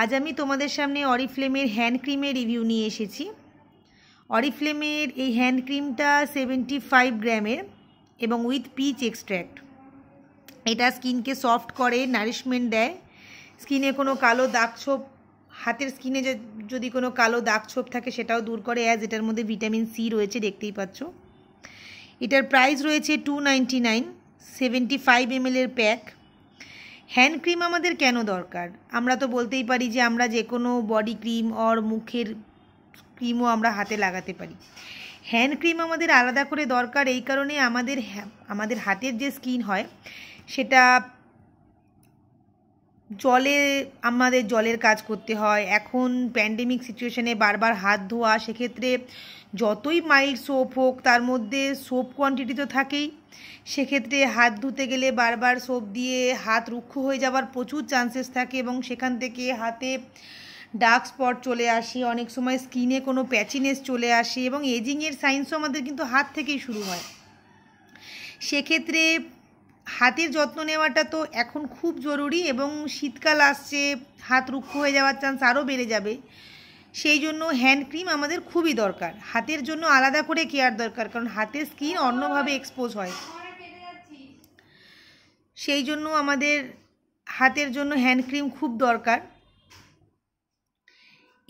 আজ আমি তোমাদের সামনে অরিফ্লেমের হ্যান্ড ক্রিমের রিভিউ নিয়ে এসেছি অরিফ্লেমের এই হ্যান্ড ক্রিমটা সেভেন্টি ফাইভ গ্রামের এবং উইথ পিচ এক্সট্র্যাক্ট এটা স্কিনকে সফট করে নারিশমেন্ট দেয় স্কিনে কোনো কালো দাগ ছোপ হাতের স্কিনে যদি কোনো কালো দাগ ছোপ থাকে সেটাও দূর করে অ্যাজ এটার মধ্যে ভিটামিন সি রয়েছে দেখতেই পাচ্ছ এটার প্রাইস রয়েছে two ninety nine seventy five M এর প্যাক হ্যান্ড ক্রিম আমাদের কেন দরকার আমরা তো বলতেই পারি যে আমরা যে কোনো বডি ক্রিম অর মুখের ক্রিমও আমরা হাতে লাগাতে পারি হ্যান্ড ক্রিম আমাদের আলাদা করে দরকার এই কারণে আমাদের হ্যাঁ, আমাদের হাতের যে স্কিন হয় সেটা জলে আমাদের জলের কাজ করতে হয় এখন প্যান্ডেমিক সিচুয়েশানে বারবার হাত ধোয়া সেক্ষেত্রে যতই মাইল্ড সোপ হোক তার মধ্যে সোপ কোয়ান্টিটি তো থাকেই সেক্ষেত্রে হাত ধুতে গেলে বারবার সোপ দিয়ে হাত রুক্ষ হয়ে যাওয়ার প্রচুর চান্সেস থাকে এবং সেখান থেকে হাতে ডার্ক স্পট চলে আসে অনেক সময় স্কিনে কোনো প্যাচিনেস চলে আসে এবং এজিংয়ের সাইন্সও আমাদের কিন্তু হাত থেকেই শুরু হয় সেক্ষেত্রে হাতের যত্ন নেওয়াটা তো এখন খুব জরুরি এবং শীতকাল আসছে হাত রুক্ষ হয়ে যাওয়ার চান্স আরও বেড়ে যাবে সেই জন্য হ্যান্ড ক্রিম আমাদের খুবই দরকার হাতের জন্য আলাদা করে কেয়ার দরকার কারণ হাতের স্কিন অন্যভাবে এক্সপোজ হয় সেই জন্য আমাদের হাতের জন্য হ্যান্ড ক্রিম খুব দরকার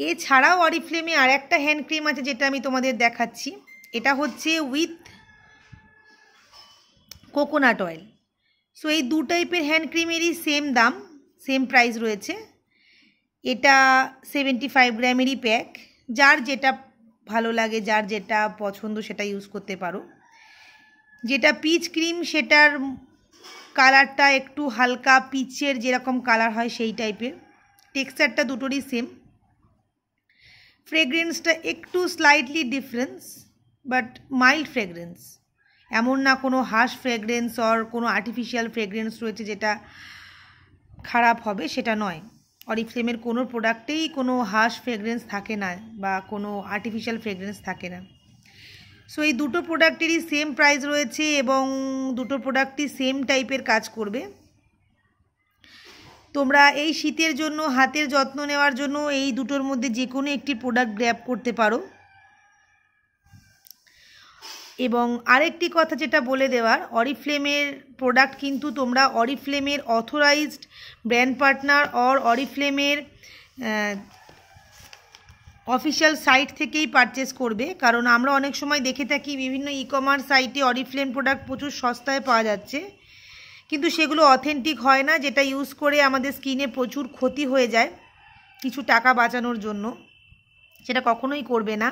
এছাড়াও অরিফ্লেমে আর একটা হ্যান্ড ক্রিম আছে যেটা আমি তোমাদের দেখাচ্ছি এটা হচ্ছে উইথ কোকোনাট অয়েল সো এই দু টাইপের হ্যান্ড ক্রিমেরই সেম দাম সেম প্রাইস রয়েছে এটা সেভেন্টি ফাইভ গ্রামেরই প্যাক যার যেটা ভালো লাগে যার যেটা পছন্দ সেটা ইউজ করতে পারো যেটা পিচ ক্রিম সেটার কালারটা একটু হালকা পিচের যেরকম কালার হয় সেই টাইপের টেক্সচারটা দুটোরই সেম ফ্রেগরেন্সটা একটু slightly difference but mild fragrance এমন না কোনো হাস ফ্রেগরেন্স অর কোনো আর্টিফিশিয়াল ফ্রেগরেন্স রয়েছে যেটা খারাপ হবে সেটা নয় অরিফ্লেমের কোনো প্রোডাক্টেই কোনো হাস ফ্রেগরেন্স থাকে না বা কোনো আর্টিফিশিয়াল ফ্রেগরেন্স থাকে না সো এই দুটো প্রোডাক্টেরই সেম প্রাইস রয়েছে এবং দুটো প্রোডাক্টই সেম টাইপের কাজ করবে তোমরা এই শীতের জন্য হাতের যত্ন নেওয়ার জন্য এই দুটোর মধ্যে যে কোনো একটি প্রোডাক্ট গ্র্যাব করতে পারো এবং আরেকটি কথা যেটা বলে দেওয়ার অরিফ্লেমের প্রোডাক্ট কিন্তু তোমরা অরিফ্লেমের অথরাইজড ব্র্যান্ড পার্টনার অর অরিফ্লেমের অফিসিয়াল সাইট থেকেই পারচেস করবে কারণ আমরা অনেক সময় দেখে থাকি বিভিন্ন ই কমার্স সাইটে অরিফ্লেম প্রোডাক্ট প্রচুর সস্তায় পাওয়া যাচ্ছে কিন্তু সেগুলো অথেন্টিক হয় না যেটা ইউজ করে আমাদের স্কিনে প্রচুর ক্ষতি হয়ে যায় কিছু টাকা বাঁচানোর জন্য সেটা কখনোই করবে না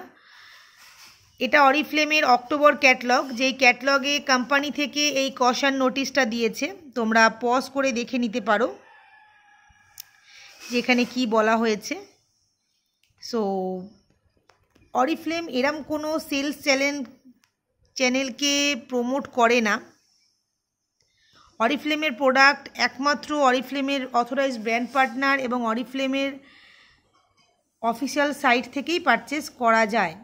এটা অরিফ্লেমের অক্টোবর ক্যাটলগ যেই ক্যাটলগে কোম্পানি থেকে এই কষার নোটিশটা দিয়েছে তোমরা পজ করে দেখে নিতে পারো যেখানে কি বলা হয়েছে সো অরিফ্লেম এরম কোনো সেলস চ্যানেল চ্যানেলকে প্রমোট করে না অরিফ্লেমের প্রোডাক্ট একমাত্র অরিফ্লেমের অথরাইজ ব্র্যান্ড পার্টনার এবং অরিফ্লেমের অফিসিয়াল সাইট থেকেই পারচেস করা যায়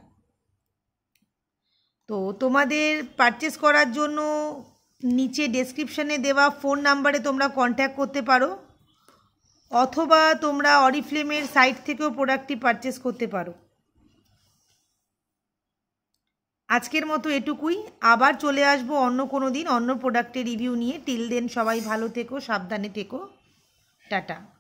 তো তোমাদের পারচেস করার জন্য নিচে ডেসক্রিপশানে দেওয়া ফোন নাম্বারে তোমরা কন্ট্যাক্ট করতে পারো অথবা তোমরা অরিফ্লেমের সাইট থেকেও প্রোডাক্টটি পারচেস করতে পারো আজকের মতো এটুকুই আবার চলে আসব অন্য কোনো দিন অন্য প্রোডাক্টের রিভিউ নিয়ে টিল দেন সবাই ভালো থেকো সাবধানে থেকো টাটা